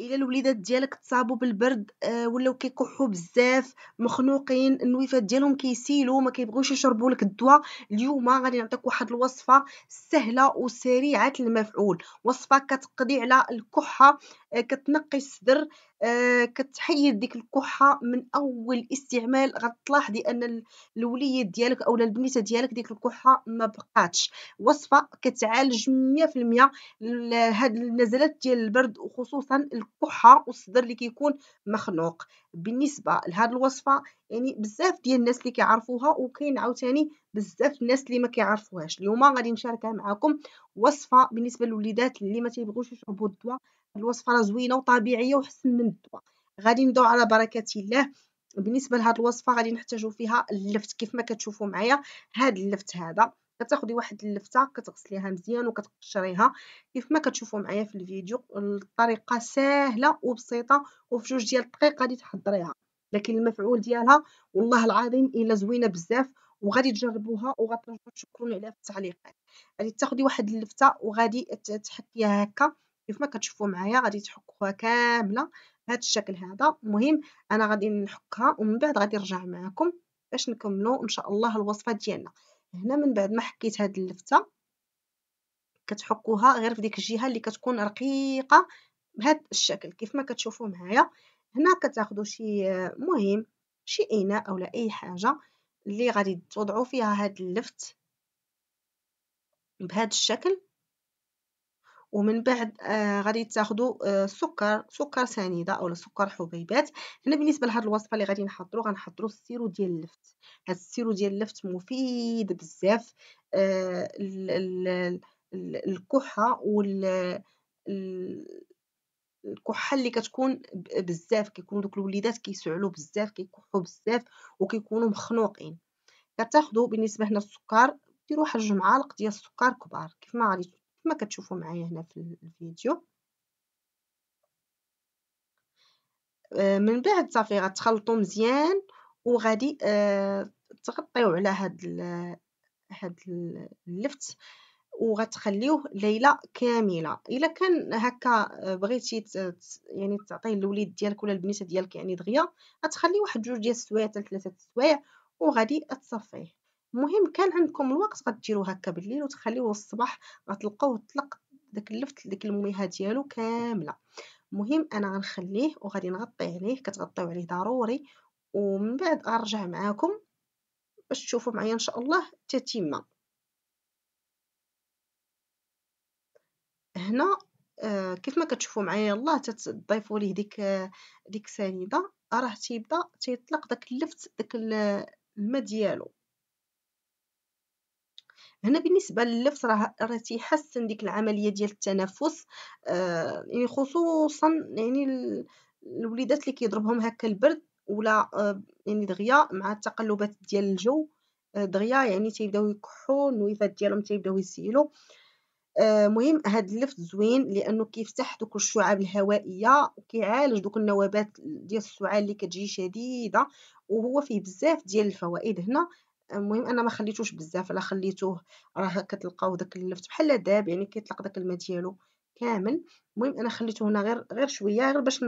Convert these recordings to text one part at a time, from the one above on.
الا الوليدات ديالك تصابوا بالبرد آه، ولاو كيكحوا بزاف مخنوقين النويفات ديالهم كيسيلوا ما كيبغيوش يشربوا لك الدواء اليوم غادي نعطيك واحد الوصفه سهله وسريعه المفعول وصفه كتقضي على الكحه آه، كتنقي الصدر آه، كتحيد ديك الكحه من اول استعمال غتلاحظي ان الوليد ديالك اولا البنيته ديالك ديك الكحه ما بقاتش وصفه كتعالج 100% هاد النزلات ديال البرد وخصوصا الكحه والصدر اللي كيكون مخنوق بالنسبه لهاد الوصفه يعني بزاف ديال الناس اللي كيعرفوها وكاين عاوتاني بزاف الناس اللي ما كيعرفوهاش اليوم غادي نشاركها معكم وصفه بالنسبه للوليدات اللي ما تيبغوش يشربوا الدواء الوصفه راه زوينه وطبيعيه وحسن من الدواء غادي نبداو على بركه الله بالنسبه لهاد الوصفه غادي نحتاجو فيها اللفت كيف ما كتشوفوا معايا هاد اللفت هذا كتاخدي واحد اللفته كتغسليها مزيان وكتقشريها كيف ما كتشوفوا معايا في الفيديو الطريقه سهله وبسيطه وفي جوج ديال الدقائق غادي تحضريها لكن المفعول ديالها والله العظيم الا زوينه بزاف وغادي تجربوها وغترجعوا تشكروني عليها في التعليقات غادي تاخدي واحد اللفته وغادي تحكيها هكا كيف ما كتشوفوا معايا غادي تحكوها كامله بهذا الشكل هذا المهم انا غادي نحكها ومن بعد غادي نرجع معكم باش نكملوا ان شاء الله الوصفه ديالنا هنا من بعد ما حكيت هاد اللفته كتحكوها غير في ديك الجهه اللي كتكون رقيقه بهذا الشكل كيف ما كتشوفوا معايا هنا كتاخذوا شي مهم شي اناء اولا اي حاجه اللي غادي توضعوا فيها هاد اللفت بهذا الشكل ومن بعد آه غادي تاخذوا آه، سكر سكر سنيده اولا سكر حبيبات هنا بالنسبه لهاد الوصفه اللي غادي نحضروا غنحضروا السيرو ديال اللفت هاد السيرو ديال اللفت مفيد بزاف آه، الكحه وال الكحه اللي كتكون بزاف كيكونوا دوك الوليدات كيسعلوا بزاف كيكحوا بزاف وكيكونوا مخنوقين كتاخذوا بالنسبه هنا السكر ديروا واحد جوج ديال السكر كبار كيف ما غادي كما كتشوفوا معايا هنا في الفيديو آه، من بعد صافي غتخلطوا مزيان وغادي آه، تغطيو على هاد ال هاد اللفت وغتخليوه ليله كامله الا كان هكا آه، بغيتي يعني تعطيه للوليد ديالك ولا البنيته ديالك يعني دغيا غتخلي واحد جوج ديال السوايع حتى ثلاثه السوايع وغادي تصفيه المهم كان عندكم الوقت غديرو هكا بالليل وتخليوه الصباح غتلقاو طلق داك اللفت ديك المويهه ديالو كامله المهم انا غنخليه وغادي نغطي عليه كتغطيو عليه ضروري ومن بعد غنرجع معاكم باش تشوفوا معايا ان شاء الله التتمه هنا آه، كيف ما كتشوفوا معايا يلاه تضيفوا ليه ديك ديك سنيده راه تيبدا تيطلق داك اللفت داك الماء ديالو هنا بالنسبه لللفت راه راه تيحسن ديك العمليه ديال التنفس آه يعني خصوصا يعني الوليدات اللي كيضربهم هكا البرد ولا آه يعني دغيا مع التقلبات ديال الجو آه دغيا يعني تيبداو يكحوا النويفات ديالهم تيبداو يسيلوا آه، مهم هاد اللفت زوين لانه كيفتح دوك الشعاب الهوائيه وكيعالج دوك النوبات ديال السعال اللي كتجي شديده وهو فيه بزاف ديال الفوائد هنا المهم انا ما خليتوش بزاف الا خليتوه راه كتلقاو داك اللفت بحال داب يعني كيطلق داك الماء ديالو كامل المهم انا خليته هنا غير غير شويه غير باش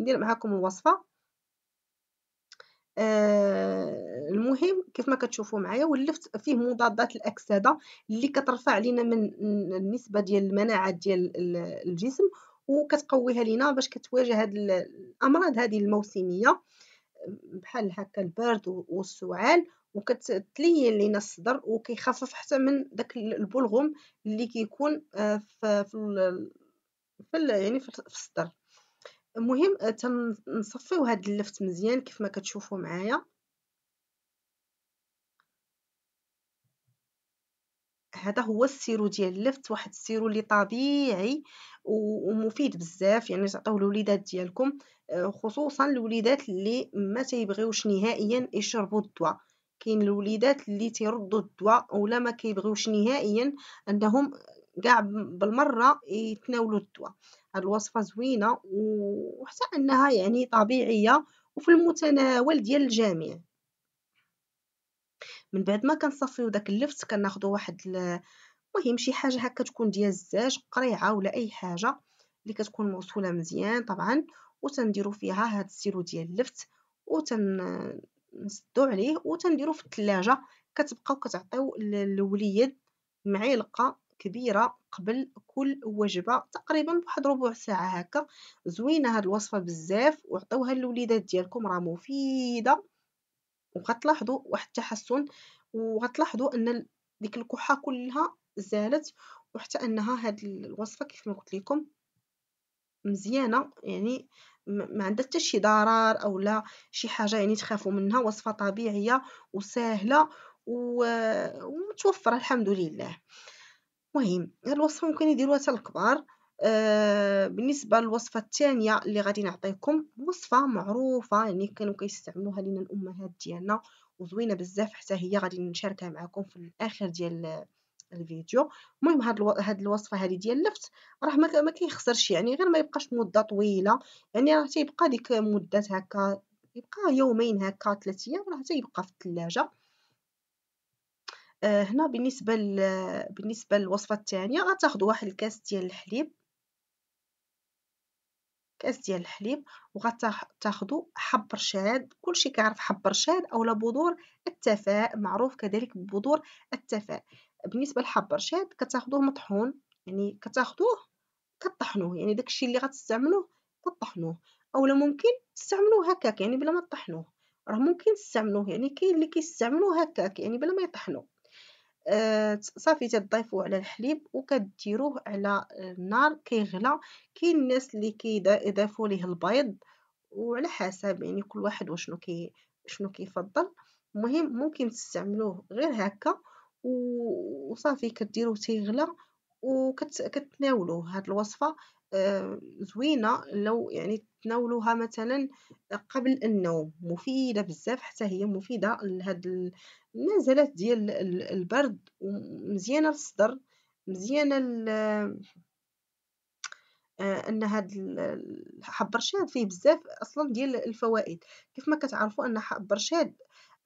ندير معاكم الوصفه آه المهم كيف ما كتشوفوا معايا واللفت فيه مضادات الاكسده اللي كترفع لينا من النسبه ديال المناعه ديال الجسم وكتقويها لينا باش كتواجه هاد الامراض هذه الموسميه بحال هكا البرد والسعال وكتلين لينا الصدر وكيخفف حتى من داك البلغم اللي كيكون آه، في في يعني في الصدر المهم آه، تنصفيو هاد اللفت مزيان كيف ما كتشوفوا معايا هذا هو السيرو ديال اللفت واحد السيرو اللي طبيعي ومفيد بزاف يعني تعطيوه للوليدات ديالكم آه، خصوصا الوليدات اللي ما تيبغيوش نهائيا يشربوا الدواء كاين الوليدات اللي تيردوا الدواء ولا ما كيبغيوش نهائيا انهم كاع بالمره يتناولوا الدواء هاد الوصفه زوينه وحتى انها يعني طبيعيه وفي المتناول ديال الجميع من بعد ما كنصفيو داك اللفت كناخذوا واحد المهم شي حاجه هكا تكون ديال الزاج قريعه ولا اي حاجه اللي كتكون مغسوله مزيان طبعا وتنديروا فيها هاد السيرو ديال اللفت وتن نسدو عليه وتنديرو في التلاجة كتبقاو كتعطيو الوليد معلقه كبيره قبل كل وجبه تقريبا بواحد ربع ساعه هكا زوينه هاد الوصفه بزاف وعطيوها للوليدات ديالكم راه مفيده وغتلاحظوا واحد التحسن وغتلاحظوا ان ديك الكحه كلها زالت وحتى انها هاد الوصفه كيف ما قلت لكم مزيانه يعني ما عندها حتى شي ضرر او لا شي حاجه يعني تخافوا منها وصفه طبيعيه وسهله ومتوفره الحمد لله مهم هاد الوصفه ممكن يديروها حتى الكبار آه، بالنسبه للوصفه الثانيه اللي غادي نعطيكم وصفه معروفه يعني كانوا كيستعملوها لينا الامهات ديالنا وزوينه بزاف حتى هي غادي نشاركها معكم في الاخر ديال الفيديو المهم هاد الو... هاد الوصفه هادي ديال اللفت راه ما, كيخسرش يعني غير ما يبقاش مده طويله يعني راه تيبقى ديك مده هكا يبقى يومين هكا ثلاث ايام راه تيبقى في الثلاجه آه هنا بالنسبه ل... بالنسبه للوصفه الثانيه غتاخذوا واحد الكاس ديال الحليب كاس ديال الحليب وغتاخذوا حب رشاد كلشي كيعرف حب رشاد اولا بذور التفاء معروف كذلك ببذور التفاء بالنسبه لحب رشاد كتاخذوه مطحون يعني كتاخذوه كطحنوه يعني داكشي اللي غتستعملوه كطحنوه اولا ممكن تستعملوه هكاك يعني بلا ما تطحنوه راه ممكن تستعملوه يعني كاين اللي كيستعملوه هكاك يعني بلا ما يطحنوه آه صافي تضيفوه على الحليب وكديروه على آه، النار كيغلى كاين الناس اللي كيضيفوا ليه البيض وعلى حسب يعني كل واحد وشنو كي شنو كيفضل المهم ممكن تستعملوه غير هكا وصافي كديرو تيغلى وكتناولو هاد الوصفه آه، زوينه لو يعني تناولوها مثلا قبل النوم مفيده بزاف حتى هي مفيده لهاد النزلات ديال البرد ومزيانه للصدر مزيانه آه ان هاد حب رشاد فيه بزاف اصلا ديال الفوائد كيف ما كتعرفوا ان حب رشاد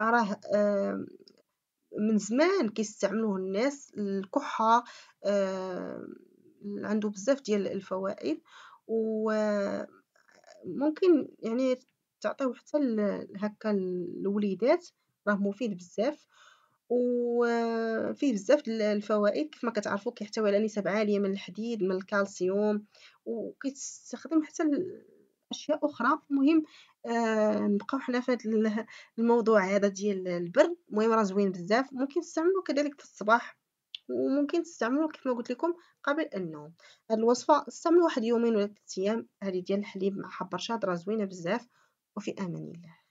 راه آه، من زمان كيستعملوه الناس الكحة آه، عنده بزاف ديال الفوائد وممكن يعني تعطيو حتى هكا الوليدات راه مفيد بزاف وفيه بزاف الفوائد ما كتعرفوا كيحتوي على نسب عاليه من الحديد من الكالسيوم وكيستخدم حتى اشياء اخرى مهم آه، نبقاو حنا في الموضوع هذا ديال البرد المهم راه زوين بزاف ممكن تستعملو كذلك في الصباح وممكن تستعملوه كما قلت لكم قبل النوم هذه الوصفه استعملوا واحد يومين ولا ثلاث ايام هذه ديال الحليب مع حبرشاد راه زوينه بزاف وفي امان الله